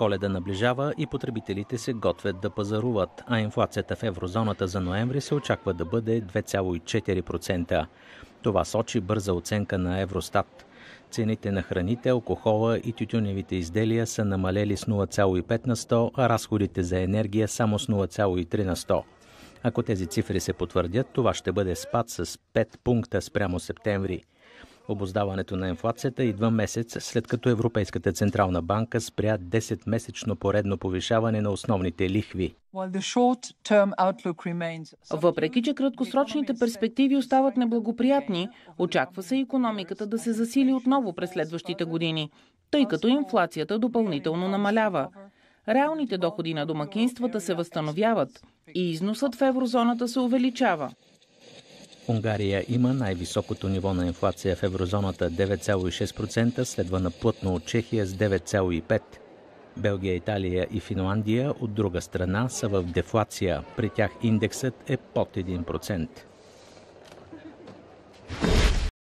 Коледа наближава и потребителите се готвят да пазаруват, а инфлацията в еврозоната за ноември се очаква да бъде 2,4%. Това сочи бърза оценка на Евростат. Цените на храните, алкохола и тютюневите изделия са намалели с 0,5 на 100, а разходите за енергия само с 0,3 на 100. Ако тези цифри се потвърдят, това ще бъде спад с 5 пункта спрямо септември – обоздаването на инфлацията идва месец след като Европейската централна банка спря 10-месечно поредно повишаване на основните лихви. Въпреки, че краткосрочните перспективи остават неблагоприятни, очаква се економиката да се засили отново през следващите години, тъй като инфлацията допълнително намалява. Реалните доходи на домакинствата се възстановяват и износът в еврозоната се увеличава. Унгария има най-високото ниво на инфлация в еврозоната 9,6%, следва на плътно от Чехия с 9,5%. Белгия, Италия и Финландия от друга страна са в дефлация. При тях индексът е под 1%.